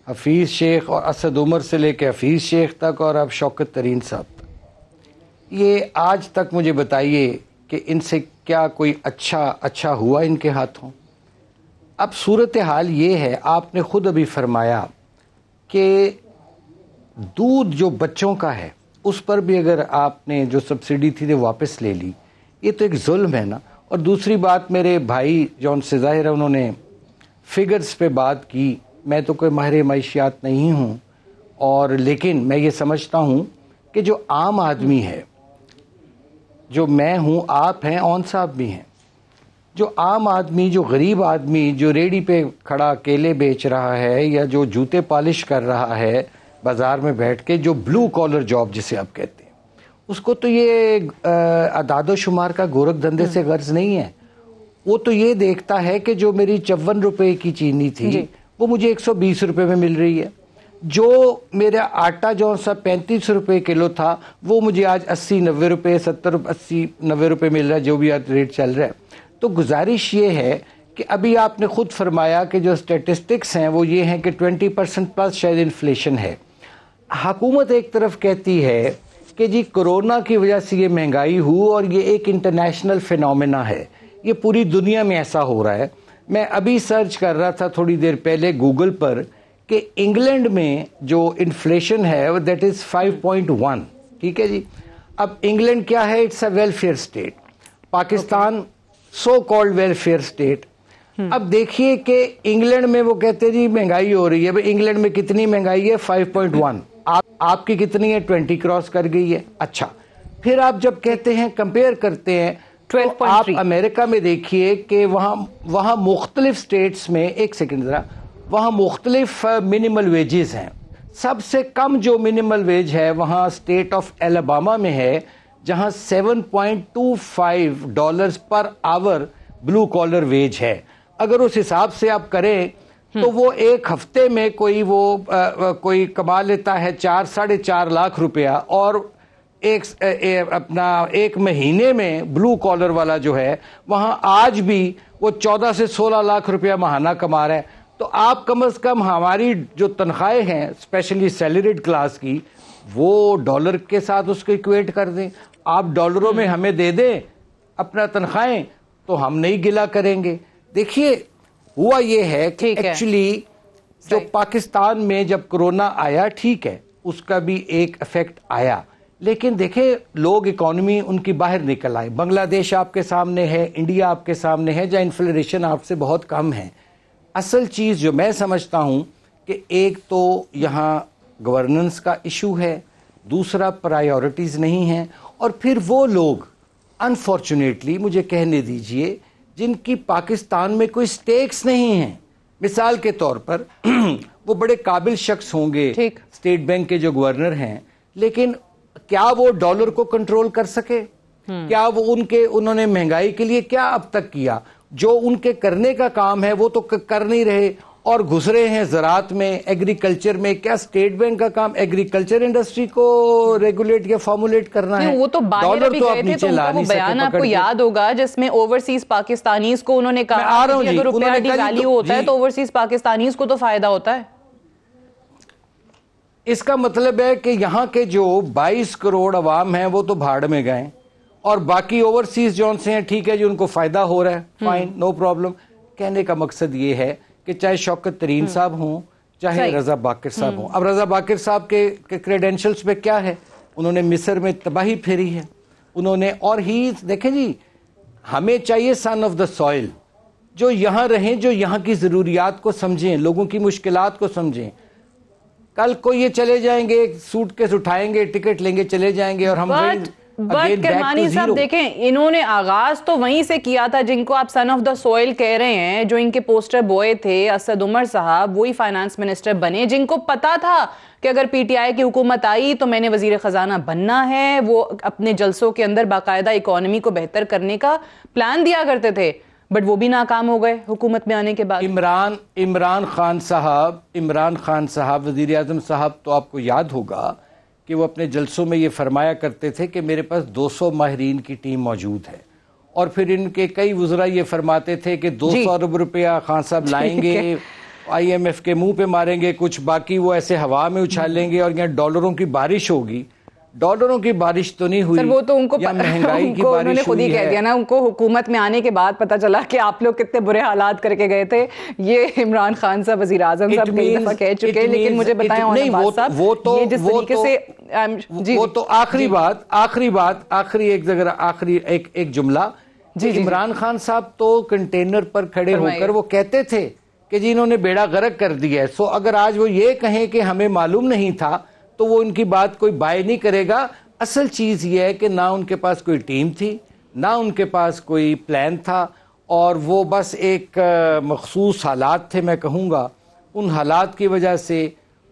हफीज़ शेख और असद उमर से लेकर हफीज़ शेख तक और अब शौकत तरीन साहब तक ये आज तक मुझे बताइए कि इनसे क्या कोई अच्छा अच्छा हुआ इनके हाथों अब सूरत हाल ये है आपने ख़ुद अभी फरमाया कि दूध जो बच्चों का है उस पर भी अगर आपने जो सब्सिडी थी वो वापस ले ली ये तो एक जुल्म है ना और दूसरी बात मेरे भाई जो उनसे ज़ाहिर है उन्होंने फिगर्स पे बात की मैं तो कोई माहिर मैशियात नहीं हूँ और लेकिन मैं ये समझता हूँ कि जो आम आदमी है जो मैं हूँ आप हैं ऑन साहब भी हैं जो आम आदमी जो गरीब आदमी जो रेडी पे खड़ा केले बेच रहा है या जो जूते पॉलिश कर रहा है बाज़ार में बैठ के जो ब्लू कॉलर जॉब जिसे आप कहते हैं उसको तो ये अदाद शुमार का गोरख धंधे से गर्ज नहीं है वो तो ये देखता है कि जो मेरी चौवन रुपये की चीनी थी वो मुझे एक सौ बीस रुपये में मिल रही है जो मेरा आटा जो सा पैंतीस रुपये किलो था वो मुझे आज अस्सी नब्बे रुपये सत्तर अस्सी नब्बे रुपये मिल रहा है जो भी आज रेट चल रहा है तो गुजारिश ये है कि अभी आपने खुद फरमाया कि जो स्टेटिस्टिक्स हैं वो ये हैं कि 20 परसेंट प्लस शायद इन्फ्लेशन है हकूमत एक तरफ कहती है कि जी कोरोना की वजह से ये महंगाई हुई और ये एक इंटरनेशनल फिनमिना है ये पूरी दुनिया में ऐसा हो रहा है मैं अभी सर्च कर रहा था थोड़ी देर पहले गूगल पर कि इंग्लैंड में जो इन्फ्लेशन है that is five point one ठीक है जी अब इंग्लैंड क्या है it's a welfare state Pakistan okay. So called welfare state अब देखिए कि इंग्लैंड में वो कहते जी महंगाई हो रही है भाई इंग्लैंड में कितनी महंगाई है फाइव पॉइंट वन आपकी कितनी है ट्वेंटी क्रॉस कर गई है अच्छा फिर आप जब कहते हैं कंपेयर करते हैं तो आप अमेरिका में देखिए कि वहाँ वहाँ मुख्तलिफ स्टेट्स में एक सेकेंड ज़रा वहाँ मुख्तलिफ मिनिमल वेजेस हैं सबसे कम जो मिनिमल वेज है वहाँ स्टेट ऑफ एलाबामा में है जहां 7.25 dollars per hour blue collar veg है अगर उस हिसाब से आप करें तो वो एक हफ्ते में कोई वो आ, कोई कमा लेता है चार साढ़े चार लाख रुपया और एक ए, अपना एक महीने में ब्लू कॉलर वाला जो है वहाँ आज भी वो चौदह से सोलह लाख रुपया महाना कमा रहा है तो आप कम अज़ कम हमारी जो तनख्वाहें हैं स्पेशली सैलरीड क्लास की वो डॉलर के साथ उसको इक्वेट कर दें आप डॉलरों में हम्म। हमें दे दें अपना तनख्वाहें तो हम नहीं गिला करेंगे देखिए हुआ ये है कि एक्चुअली जो पाकिस्तान में जब कोरोना आया ठीक है उसका भी एक इफेक्ट आया लेकिन देखें लोग इकोनॉमी उनकी बाहर निकल आए बांग्लादेश आपके सामने है इंडिया आपके सामने है जहाँ इन्फ्लेशन आपसे बहुत कम है असल चीज़ जो मैं समझता हूँ कि एक तो यहाँ गवर्नेंस का इशू है दूसरा प्रायोरिटीज़ नहीं है और फिर वो लोग अनफॉर्चुनेटली मुझे कहने दीजिए जिनकी पाकिस्तान में कोई स्टेक्स नहीं है मिसाल के तौर पर वो बड़े काबिल शख्स होंगे स्टेट बैंक के जो गवर्नर हैं लेकिन क्या वो डॉलर को कंट्रोल कर सके हम्म। क्या वो उनके उन्होंने महंगाई के लिए क्या अब तक किया जो उनके करने का काम है वो तो कर नहीं रहे और घुस रहे हैं ज़रात में एग्रीकल्चर में क्या स्टेट बैंक का काम एग्रीकल्चर इंडस्ट्री को रेगुलेट या फॉर्मुलेट करना है वो तो डॉलर तो आप नीचे तो नहीं बयान आपको याद होगा जिसमें ओवरसीज पाकिस्तानी को उन्होंने कहा आ रहा हूँ रुपया तो होता है तो ओवरसीज पाकिस्तानी को तो फायदा होता है इसका मतलब है कि यहाँ के जो 22 करोड़ अवाम हैं वो तो भाड़ में गए और बाकी ओवरसीज जो से हैं ठीक है जी उनको फायदा हो रहा है फाइन नो प्रॉब्लम कहने का मकसद ये है कि चाहे शौकत तरीन हम्म। साहब हों चाहे रजा बाकर साहब हों हम्म। अब रजा बाकर साहब के क्रेडेंशल्स पे क्या है उन्होंने मिस्र में तबाही फेरी है उन्होंने और ही देखें जी हमें चाहिए सन ऑफ द सॉइल जो यहाँ रहें जो यहाँ की ज़रूरियात को समझें लोगों की मुश्किल को समझें कल को ये चले जाएंगे सूट केस उठाएंगे टिकट लेंगे चले जाएंगे और हम बट करमानी साहब देखें इन्होंने आगाज तो वहीं से किया था जिनको आप सन ऑफ द सोयल कह रहे हैं जो इनके पोस्टर बॉय थे असद उमर साहब वही फाइनेंस मिनिस्टर बने जिनको पता था कि अगर पीटीआई की हुकूमत आई तो मैंने वजीर ख़जाना बनना है वो अपने जलसों के अंदर बाकायदा इकोनॉमी को बेहतर करने का प्लान दिया करते थे बट वो भी नाकाम हो गए हुकूमत में आने के बाद इमरान इमरान खान साहब इमरान खान साहब वजीर अजम साहब तो आपको याद होगा कि वो अपने जलसों में ये फरमाया करते थे कि मेरे पास 200 माहरीन की टीम मौजूद है और फिर इनके कई वजरा ये फरमाते थे कि दो सौ अरब रुपया खान साहब लाएंगे आई एम एफ के मुंह पे मारेंगे कुछ बाकी वो ऐसे हवा में उछालेंगे और यहाँ डॉलरों की बारिश होगी डॉलरों की बारिश तो नहीं हुई सर वो तो उनको या महंगाई की बारिश खुद ही कह दिया ना उनको हुकूमत में आने के बाद पता चला कि आप लोग कितने बुरे हालात करके गए थे ये इमरान खान साहब वजीर आजम साहब कई दफा कह चुके हैं लेकिन मुझे बताएं नहीं वो तो- साहब वो तो ये जिस तरीके तो, से um, जी वो तो आखिरी बात आखिरी बात आखिरी एक जगह आखिरी एक एक जुमला जी इमरान खान साहब तो कंटेनर पर खड़े होकर वो कहते थे कि जी इन्होंने बेड़ा गर्क कर दिया है सो अगर आज वो ये कहें कि हमें मालूम नहीं था तो वो उनकी बात कोई बाय नहीं करेगा असल चीज़ ये है कि ना उनके पास कोई टीम थी ना उनके पास कोई प्लान था और वो बस एक मखसूस हालात थे मैं कहूँगा उन हालात की वजह से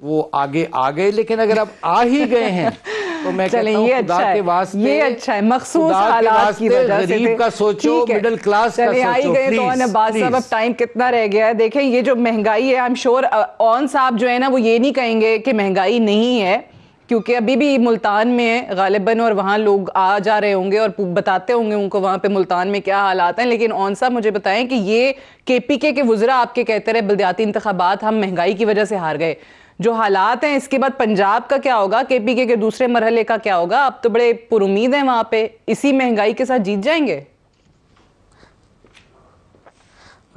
वो आगे आ गए लेकिन अगर आप आ ही गए हैं तो मैं चले ये अच्छा है ये अच्छा है मखसूस हालात की वजह से गरीब का सोचो मिडिल क्लास का सोचो आई गए तो ऑन बात साहब अब टाइम कितना रह गया है देखें ये जो महंगाई है आई एम श्योर ऑन साहब जो है ना वो ये नहीं कहेंगे कि महंगाई नहीं है क्योंकि अभी भी मुल्तान में है गालिबन और वहाँ लोग आ जा रहे होंगे और बताते होंगे उनको वहाँ पे मुल्तान में क्या हालात हैं लेकिन ऑन साहब मुझे बताएं कि ये के पी के वज़रा आपके कहते रहे बलदियाती इंतबात हम महंगाई की वजह से हार गए जो हालात हैं इसके बाद पंजाब का क्या होगा के पी के दूसरे मरहले का क्या होगा आप तो बड़े पुरुद हैं वहाँ पे इसी महंगाई के साथ जीत जाएंगे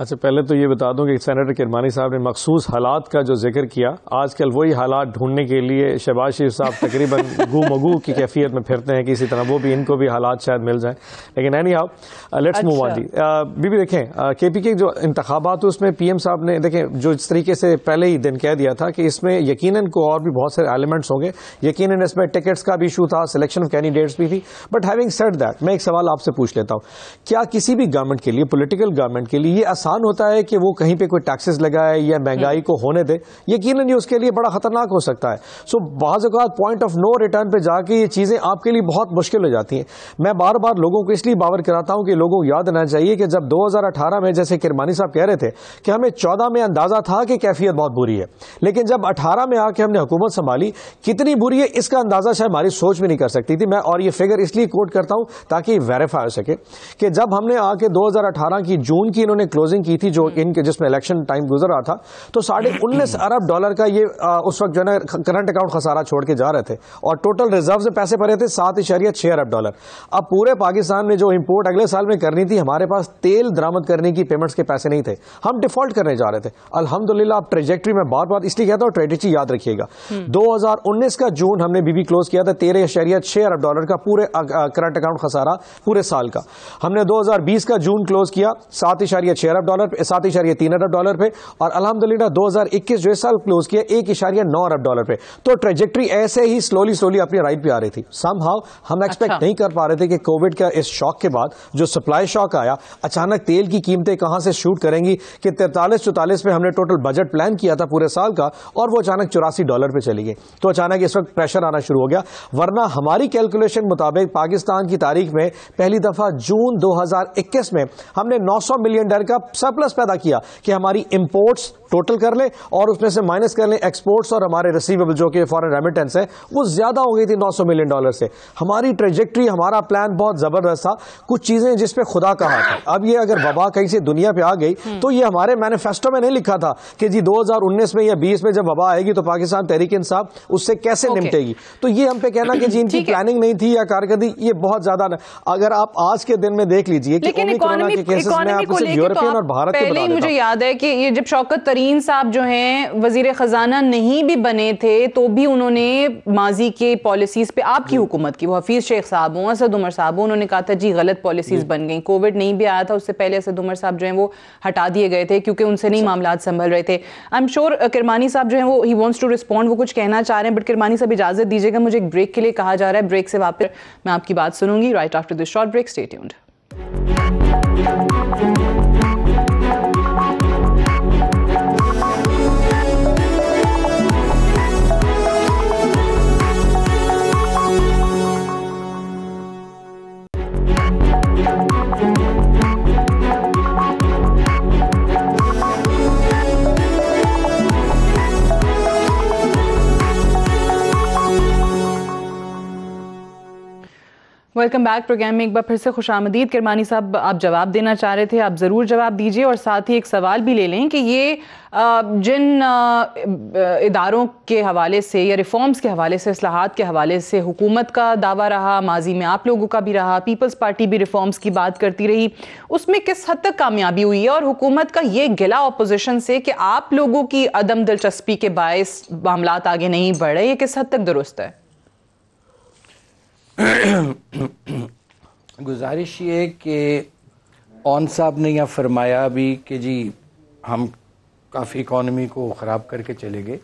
अच्छा पहले तो ये बता दूं कि सेनेटर किरमानी साहब ने मखसूस हालात का जो जिक्र किया आजकल वही हालात ढूंढने के लिए शहबाज शरीफ साहब तकरीबन गू मगू की कैफियत में फिरते हैं कि इसी तरह वो भी इनको भी हालात शायद मिल जाएं लेकिन anyhow let's move on जी uh, बीबी देखें के uh, पी के जो इंतबात उसमें पी एम साहब ने देखें जो इस तरीके से पहले ही दिन कह दिया था कि इसमें यकीन को और भी बहुत सारे एलिमेंट्स होंगे यकीन इसमें टिकट्स का भी इशू था सिलेक्शन ऑफ कैंडिडेट्स भी थी बट हैविंग सेट दैट मैं एक सवाल आपसे पूछ लेता हूँ क्या किसी भी गवर्नमेंट के लिए पोलिटिकल गवर्नमेंट के लिए आसान होता है कि वो कहीं पे कोई टैक्सेस लगाए या महंगाई हम्म। को होने दे यकीन ये उसके लिए बड़ा खतरनाक हो सकता है सो बाज़ पॉइंट ऑफ नो रिटर्न पर जाके ये चीज़ें आपके लिए बहुत मुश्किल हो जाती हैं मैं बार बार लोगों को इसलिए बावर कराता हूँ कि लोगों को याद रहना चाहिए कि जब दो में जैसे किरमानी साहब कह रहे थे कि हमें चौदह में अंदाज़ा था कि कैफियत बहुत बुरी है लेकिन जब अठारह में आके हमने हुकूमत संभाली कितनी बुरी है इसका अंदाज़ा शायद हमारी सोच भी नहीं कर सकती थी मैं और ये फिगर इसलिए कोट करता हूँ ताकि वेरीफाई हो सके कि जब हमने आके दो की जून की इन्होंने क्लोजिंग क्लोजिंग की थी जो इनके हम्म। जिसमें इलेक्शन टाइम गुजर रहा था तो साढ़े हम्म। उन्नीस अरब डॉलर का ये आ, उस वक्त जो है ना करंट अकाउंट खसारा छोड़ के जा रहे थे और टोटल रिजर्व से पैसे भरे थे सात इशारिया छह अरब डॉलर अब पूरे पाकिस्तान में जो इम्पोर्ट अगले साल में करनी थी हमारे पास तेल दरामद करने की पेमेंट्स के पैसे नहीं थे हम डिफॉल्ट करने जा रहे थे अलहमदुल्ला आप ट्रेजेक्ट्री में बार बार इसलिए कहता हूँ ट्रेजेक्ट्री याद रखिएगा हम्म। दो का जून हमने बीबी क्लोज किया था तेरह इशारिया छः अरब डॉलर का पूरे करंट अकाउंट खसारा पूरे साल का हमने दो का जून क्लोज किया सात इशारिया छः अरब अरब डॉलर पे सात इशारिया तीन अरब डॉलर पे और अलहमदिल्ला दो हज़ार इक्कीस जो साल क्लोज किया एक इशारिया नौ अरब डॉलर पे तो ट्रेजेक्ट्री ऐसे ही स्लोली स्लोली अपनी राइट पे आ रही थी सम हाउ हम एक्सपेक्ट अच्छा। नहीं कर पा रहे थे कि कोविड का इस शॉक के बाद जो सप्लाई शॉक आया अचानक तेल की कीमतें कहां से शूट करेंगी कि तैतालीस चौतालीस में हमने टोटल बजट प्लान किया था पूरे साल का और वो अचानक चौरासी डॉलर पे चली गई तो अचानक इस वक्त प्रेशर आना शुरू हो गया वरना हमारी कैलकुलेशन मुताबिक पाकिस्तान की तारीख में पहली दफा जून 2021 में हमने 900 मिलियन डॉलर का सरप्लस पैदा किया कि हमारी इंपोर्ट्स टोटल कर ले और उसमें से माइनस कर ले एक्सपोर्ट्स और हमारे रिसीवेबल जो कि फॉरेन रेमिटेंस है वो ज्यादा हो गई थी 900 मिलियन डॉलर से हमारी ट्रेजेक्ट्री हमारा प्लान बहुत जबरदस्त था कुछ चीजें जिसपे खुदा का हाथ अब ये अगर वबा कहीं से दुनिया पे आ गई हम्म। तो ये हमारे मैनिफेस्टो में नहीं लिखा था कि जी दो में या बीस में जब वबा आएगी तो पाकिस्तान तहरीक इंसाफ उससे कैसे निपटेगी तो ये हम पे कहना कि जी इनकी प्लानिंग नहीं थी या कारकर्दी ये बहुत ज्यादा अगर आप आज के दिन में देख लीजिए कि ओमिक्रॉन के केसेस में आप यूरोपियन और भारत पहले ही मुझे याद है कि ये जब शौकत तरीन साहब जो हैं वजीर खजाना नहीं भी बने थे तो भी उन्होंने माजी के पॉलिसीज पे आपकी हुकूमत की वो हफीज़ शेख साहब हों असद उमर साहब हों उन्होंने कहा था जी गलत पॉलिसीज बन गई कोविड नहीं भी आया था उससे पहले असद उमर साहब जो है वो हटा दिए गए थे क्योंकि उनसे नहीं मामला संभल रहे थे आई एम श्योर किरमानी साहब जो है वो ही वॉन्ट्स टू रिस्पॉन्ड वो कुछ कहना चाह रहे हैं बट किरमानी साहब इजाजत दीजिएगा मुझे एक ब्रेक के लिए कहा जा रहा है ब्रेक से वापस मैं आपकी बात सुनूंगी right after this short break state welcome back programme में एक बार फिर से खुश आमदीद किरमानी साहब आप जवाब देना चाह रहे थे आप ज़रूर जवाब दीजिए और साथ ही एक सवाल भी ले लें कि ये जिन इदारों के हवाले से या रिफॉर्म्स के हवाले से असलाहत के हवाले से हुकूमत का दावा रहा माजी में आप लोगों का भी रहा पीपल्स पार्टी भी रिफॉर्म्स की बात करती रही उसमें किस हद तक कामयाबी हुई है और हुकूमत का ये गिला अपोजिशन से कि आप लोगों की अदम दिलचस्पी के बायस मामला आगे नहीं बढ़ रहे ये किस हद तक दुरुस्त है गुजारिश ये कि ऑन साहब ने यह फरमाया अभी कि जी हम काफ़ी इकॉनमी को ख़राब करके चले गए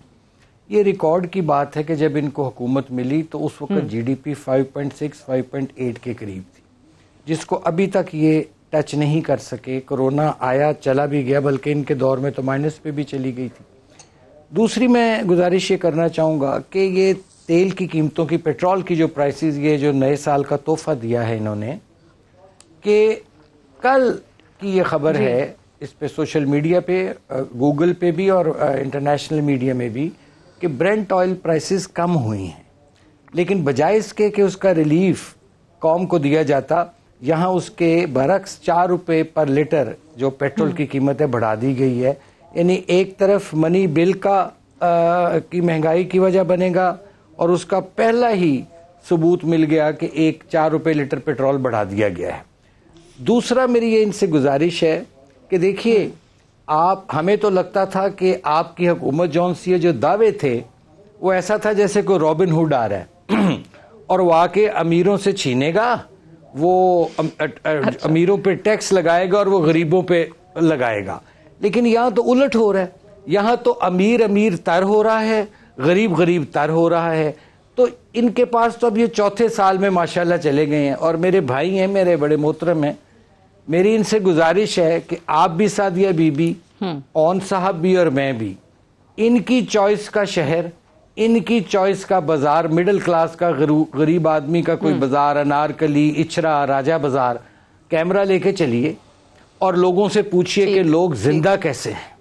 ये रिकॉर्ड की बात है कि जब इनको हुकूमत मिली तो उस वक्त जीडीपी 5.6 5.8 के करीब थी जिसको अभी तक ये टच नहीं कर सके कोरोना आया चला भी गया बल्कि इनके दौर में तो माइनस पे भी चली गई थी दूसरी मैं गुजारिश ये करना चाहूँगा कि ये तेल की कीमतों की पेट्रोल की जो प्राइसेस ये जो नए साल का तोहफा दिया है इन्होंने कि कल की ये खबर है इस पे सोशल मीडिया पे गूगल पे भी और इंटरनेशनल मीडिया में भी कि ब्रेंट ऑयल प्राइसेस कम हुई हैं लेकिन बजाय इसके कि उसका रिलीफ कॉम को दिया जाता यहाँ उसके बरक्स चार रुपये पर लीटर जो पेट्रोल की हम्म। कीमतें बढ़ा दी गई है यानी एक तरफ मनी बिल का आ, की महंगाई की वजह बनेगा और उसका पहला ही सबूत मिल गया कि एक चार रुपये लीटर पेट्रोल बढ़ा दिया गया है दूसरा मेरी ये इनसे गुजारिश है कि देखिए आप हमें तो लगता था कि आपकी हुकूमत जौन सी जो दावे थे वो ऐसा था जैसे कोई रॉबिन हुड आ रहा है और वो आके अमीरों से छीनेगा वो अच्छा। अमीरों पे टैक्स लगाएगा और वो गरीबों पे लगाएगा लेकिन यहाँ तो उलट हो रहा है यहाँ तो अमीर अमीर तर हो रहा है गरीब गरीब तर हो रहा है तो इनके पास तो अब ये चौथे साल में माशाल्लाह चले गए हैं और मेरे भाई हैं मेरे बड़े मोहतरम हैं मेरी इनसे गुजारिश है कि आप भी सादिया बीबी हम्म। ओन साहब भी और मैं भी इनकी चॉइस का शहर इनकी चॉइस का बाजार मिडिल क्लास का गरीब आदमी का कोई हम्म। बाजार अनारकली इचरा राजा बाजार कैमरा लेके चलिए और लोगों से पूछिए कि लोग जिंदा कैसे हैं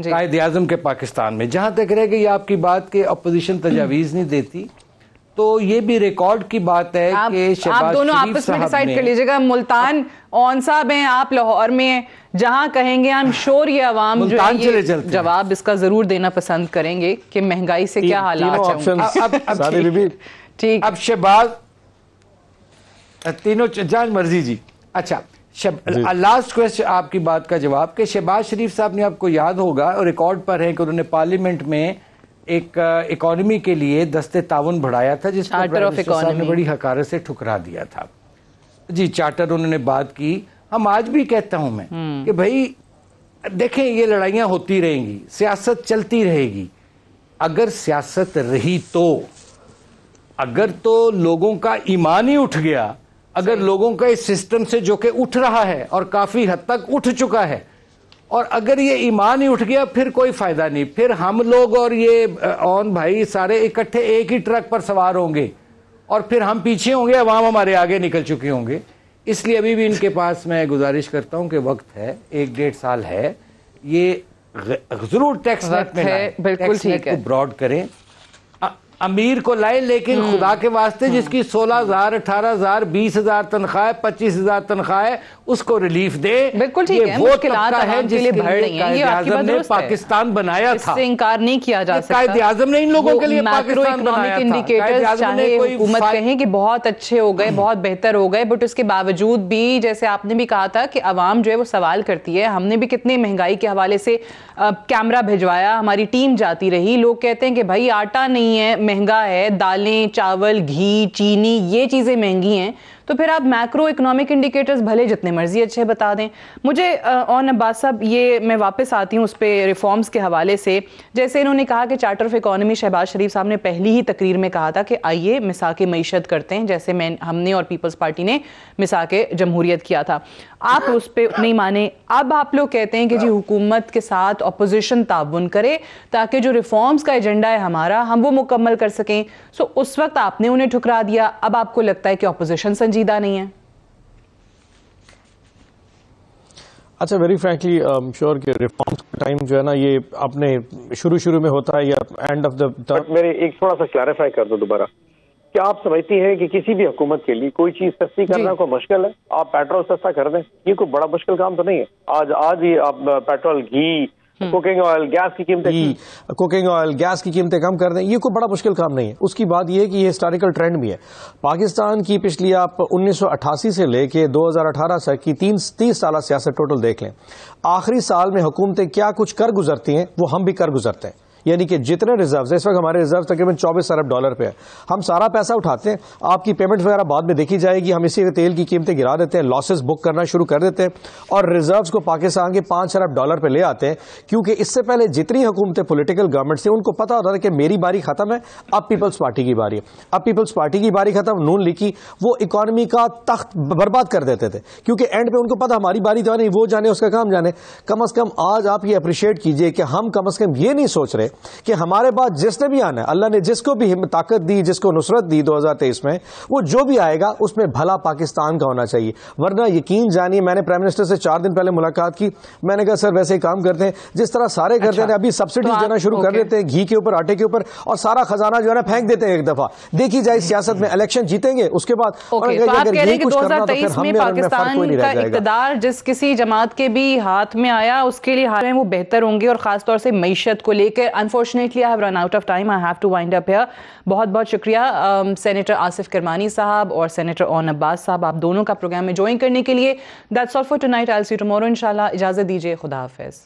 कायद अजम के पाकिस्तान में जहां तक रह गई आपकी बात के अपोजिशन तजावीज़ नहीं देती तो ये भी रिकॉर्ड की बात है आप, कि आप दोनों आपस में डिसाइड कर लीजिएगा मुल्तान ओन साहब हैं आप लाहौर में हैं जहां कहेंगे आई एम श्योर ये आवाम जो है ये जवाब इसका जरूर देना पसंद करेंगे कि महंगाई से क्या हालात है ठीक अब शहबाज तीनों जान मर्जी जी अच्छा लास्ट क्वेश्चन आपकी बात का जवाब कि शहबाज शरीफ साहब ने आपको याद होगा और रिकॉर्ड पर है कि उन्होंने पार्लियामेंट में एक इकोनॉमी के लिए दस्ते ताउन बढ़ाया था जिस जिसको ने बड़ी हकारत से ठुकरा दिया था जी चार्टर उन्होंने बात की हम आज भी कहता हूं मैं हम्म। कि भाई देखें ये लड़ाइयां होती रहेंगी सियासत चलती रहेगी अगर सियासत रही तो अगर तो लोगों का ईमान ही उठ गया अगर लोगों का इस सिस्टम से जो कि उठ रहा है और काफ़ी हद तक उठ चुका है और अगर ये ईमान ही उठ गया फिर कोई फायदा नहीं फिर हम लोग और ये ओन भाई सारे इकट्ठे एक ही ट्रक पर सवार होंगे और फिर हम पीछे होंगे अवाम हमारे आगे निकल चुके होंगे इसलिए अभी भी इनके पास मैं गुजारिश करता हूँ कि वक्त है एक डेढ़ साल है ये जरूर टैक्स नेट में बिल्कुल ठीक है ब्रॉड करें अमीर को लाए लेकिन हम्म। खुदा के वास्ते हम्म। जिसकी सोलह हजार अठारह हजार बीस हजार तनख्वाह है पच्चीस हजार तनख्वाह है उसको रिलीफ दे बिल्कुल ठीक है वो तबका है जिसके आजम ने पाकिस्तान बनाया था इनकार नहीं किया जा सकता कायदे आजम ने इन लोगों के लिए कहें कि बहुत अच्छे हो गए बहुत बेहतर हो गए बट उसके बावजूद भी जैसे आपने भी कहा था कि आवाम जो है वो सवाल करती है हमने भी कितनी महंगाई के हवाले से कैमरा भिजवाया हमारी टीम जाती रही लोग कहते हैं कि भाई आटा नहीं है महंगा है दालें चावल घी चीनी ये चीज़ें महंगी हैं तो फिर आप मैक्रो इकोनॉमिक इंडिकेटर्स भले जितने मर्जी अच्छे बता दें मुझे ऑन अब्बास साहब ये मैं वापस आती हूँ उस पर रिफॉर्म्स के हवाले से जैसे इन्होंने कहा कि charter of economy Shehbaz Sharif साहब ने पहली ही तकरीर में कहा था कि आइए के मीशत करते हैं जैसे मैं हमने और पीपल्स पार्टी ने के जमहूरियत किया था आप उस पर नहीं माने अब आप लोग कहते हैं कि जी हुकूमत के साथ अपोजिशन ताउन करे ताकि जो रिफॉर्म्स का एजेंडा है हमारा हम वो मुकम्मल कर सकें सो उस वक्त आपने उन्हें ठुकरा दिया अब आपको लगता है कि अपोजिशन संजीदा नहीं है अच्छा वेरी फ्रेंकली श्योर कि रिफॉर्म्स का टाइम जो है ना ये अपने शुरू शुरू में होता है या एंड ऑफ द मेरे एक थोड़ा सा क्लैरिफाई कर दो दोबारा क्या आप समझती हैं कि किसी भी हुकूमत के लिए कोई चीज सस्ती करना कोई मुश्किल है आप पेट्रोल सस्ता कर दें ये कोई बड़ा मुश्किल काम तो नहीं है आज आज ही आप पेट्रोल घी हम्म। कुकिंग ऑयल गैस की कीमतें कुकिंग ऑयल गैस की कीमतें कम कर दें ये कोई बड़ा मुश्किल काम नहीं है उसकी बात यह कि ये हिस्टोरिकल ट्रेंड भी है पाकिस्तान की पिछली आप 1988 से लेके 2018 तक की तीन तीस साल सियासत टोटल देख लें आखिरी साल में हुकूमतें क्या कुछ कर गुजरती हैं वो हम भी कर गुजरते हैं यानी कि जितने रिजर्व इस वक्त हमारे रिजर्व तकरीबन चौबीस अरब डॉलर पे है हम सारा पैसा उठाते हैं आपकी पेमेंट वगैरह बाद में देखी जाएगी हम इसी तेल की कीमतें गिरा देते हैं लॉसेस बुक करना शुरू कर देते हैं और रिजर्व को पाकिस्तान के पांच अरब डॉलर पर ले आते हैं क्योंकि इससे पहले जितनी हुकूमतें पोलिटिकल गवर्नमेंट थी उनको पता होता था कि मेरी बारी खत्म है अब पीपल्स पार्टी की बारी है अब पीपल्स पार्टी की बारी खत्म नून लिखी वो इकोनॉमी का तख्त बर्बाद कर देते थे क्योंकि एंड पे उनको पता हमारी बारी जाने तो वो जाने उसका काम जाने कम अज कम आज आप ये अप्रिशिएट कीजिए कि हम कम अज कम ये नहीं सोच रहे कि हमारे पास जिसने भी आना है अल्लाह ने जिसको भी हिम्मत ताकत दी जिसको नुसरत दी 2023 में वो जो भी आएगा उसमें भला पाकिस्तान का होना चाहिए वरना यकीन जानिए मैंने प्राइम मिनिस्टर से चार दिन पहले मुलाकात की मैंने कहा सर वैसे ही काम करते हैं जिस तरह सारे करते अच्छा, हैं अभी सब्सिडी तो देना शुरू कर देते हैं घी के ऊपर आटे के ऊपर और सारा खजाना जो है ना फेंक देते हैं एक दफा देखी जाए सियासत में इलेक्शन जीतेंगे उसके बाद तो इकतदार जिस किसी जमात के भी हाथ में आया उसके लिए हाल में वो बेहतर होंगे और खासतौर से मीशत को लेकर unfortunately I have run out of time I have to wind up here बहुत बहुत शुक्रिया सेनेटर आसिफ किरमानी साहब और सेनेटर ओन अब्बास साहब आप दोनों का प्रोग्राम में ज्वाइन करने के लिए that's all for tonight I see tomorrow इन इजाज़त दीजिए खुदा हाफिज़